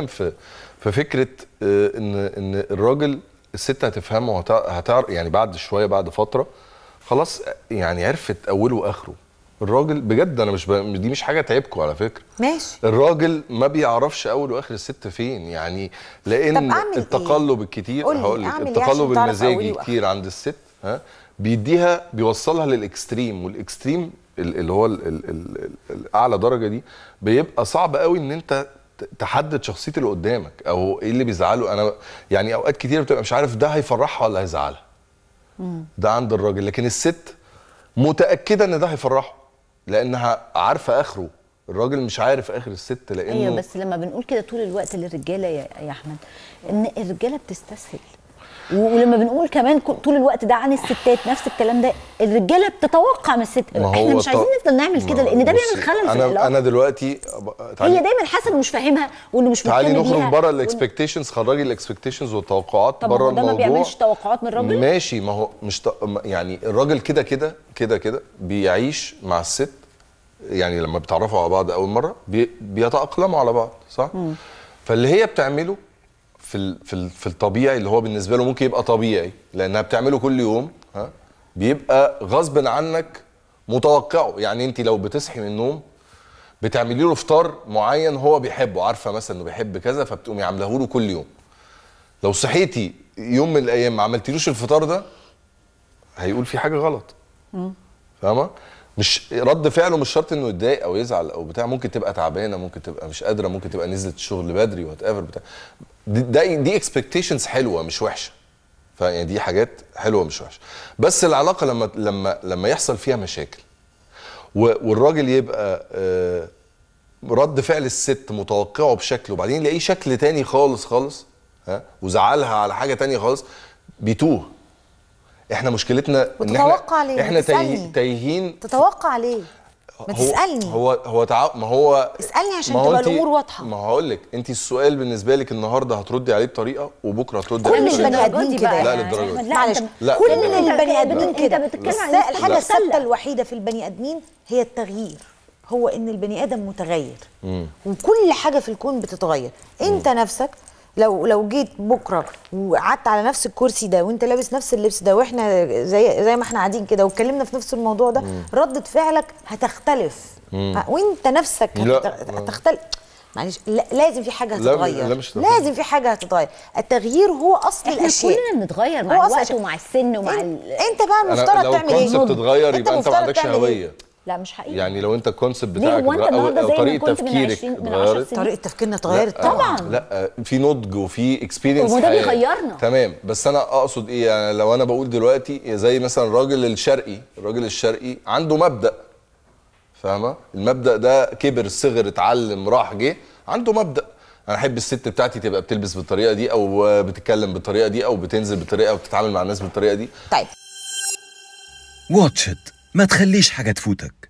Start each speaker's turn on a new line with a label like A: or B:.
A: بتتكلم في في فكره آه، ان ان الراجل الست هتفهمه هتعرف يعني بعد شويه بعد فتره خلاص يعني عرفت اوله واخره الراجل بجد انا مش ب... دي مش حاجه تعبكم على فكره ماشي الراجل ما بيعرفش اول واخر الست فين يعني لان إيه؟ التقلب إيه؟ الكتير هقول لك إيه التقلب المزاجي كتير عند الست ها بيديها بيوصلها للاكستريم والاكستريم اللي هو الاعلى درجه دي بيبقى صعب قوي ان انت تحدد شخصيه اللي قدامك او ايه اللي بيزعله انا يعني اوقات كتير بتبقى مش عارف ده هيفرحها ولا هيزعلها ده عند الراجل لكن الست متاكده ان ده هيفرحه لانها عارفه اخره الراجل مش عارف اخر الست أيوة، لانه ايوه بس
B: لما بنقول كده طول الوقت للرجاله يا احمد ان الرجاله بتستسهل ولما بنقول كمان طول الوقت ده عن الستات نفس الكلام ده الرجاله بتتوقع من الست احنا مش عايزين نفضل نعمل كده لان ده بيعمل خلل في انا
A: انا دلوقتي تعالي. هي دايما
B: حاسه مش فاهمها وانه مش تعالي نخرج بره الاكسبكتيشنز
A: خرجي الاكسبكتيشنز والتوقعات بره الموضوع ما بيعملش
B: توقعات من الراجل
A: ماشي ما هو مش يعني الراجل كده كده كده كده بيعيش مع الست يعني لما بيتعرفوا على بعض اول مره بيتاقلموا على بعض صح؟ فاللي هي بتعمله في في في الطبيعي اللي هو بالنسبه له ممكن يبقى طبيعي لانها بتعمله كل يوم ها بيبقى غصب عنك متوقعه يعني انت لو بتصحي من النوم بتعملي له فطار معين هو بيحبه عارفه مثلا انه بيحب كذا فبتقومي عاملاه له كل يوم لو صحيتي يوم من الايام ما عملتيلوش الفطار ده هيقول في حاجه غلط فاهمه مش رد فعله مش شرط انه يتضايق او يزعل او بتاع ممكن تبقى تعبانه ممكن تبقى مش قادره ممكن تبقى نزلت الشغل بدري وات ايفر بتاع دي دي اكسبكتيشنز حلوه مش وحشه فيعني دي حاجات حلوه مش وحشه بس العلاقه لما لما لما يحصل فيها مشاكل والراجل يبقى آه، رد فعل الست متوقعه بشكل وبعدين يلاقيه شكل تاني خالص خالص ها وزعلها على حاجه تانية خالص بيتوه احنا مشكلتنا ان احنا احنا تايهين
B: تتوقع ليه ما تسالني
A: هو هو تع... ما هو اسالني عشان تبقى انتي... الامور واضحه ما هقول لك انت السؤال بالنسبه لك النهارده هتردي عليه بطريقه وبكره هتردي عليه بطريقه كل البني ادمين كده لا للدرجه دي معلش كل البني ادمين كده الحاجه الثابته
B: الوحيده في البني ادمين هي التغيير هو ان البني ادم متغير مم. وكل حاجه في الكون بتتغير انت مم. نفسك لو لو جيت بكره وقعدت على نفس الكرسي ده وانت لابس نفس اللبس ده واحنا زي زي ما احنا قاعدين كده واتكلمنا في نفس الموضوع ده رده فعلك هتختلف وانت نفسك هتختلف معلش لازم في حاجه هتتغير لا مش لازم في حاجه هتتغير التغيير هو اصل الاشياء احنا كلنا بنتغير مع الوقت ومع السن ومع انت, انت بقى المفترض تعمل ايه؟ لو الكونسبت اتغير يبقى انت ما عندكش إيه؟ هويه لا مش حقيقي
A: يعني لو انت الكونسبت بتاعك هو انت النهارده زي طريقه تفكيرك اتغيرت طريقه
B: تفكيرنا اتغيرت آه، طبعا لا
A: آه، في نضج وفي اكسبيرينس وده بيغيرنا تمام بس انا اقصد ايه يعني لو انا بقول دلوقتي زي مثلا الراجل الشرقي الراجل الشرقي عنده مبدا فاهمه المبدا ده كبر صغر اتعلم راح جه عنده مبدا انا احب الست بتاعتي تبقى بتلبس بالطريقه دي او بتتكلم بالطريقه دي او بتنزل بالطريقه او بتتعامل مع الناس بالطريقه دي طيب
B: واتش ما تخليش حاجة تفوتك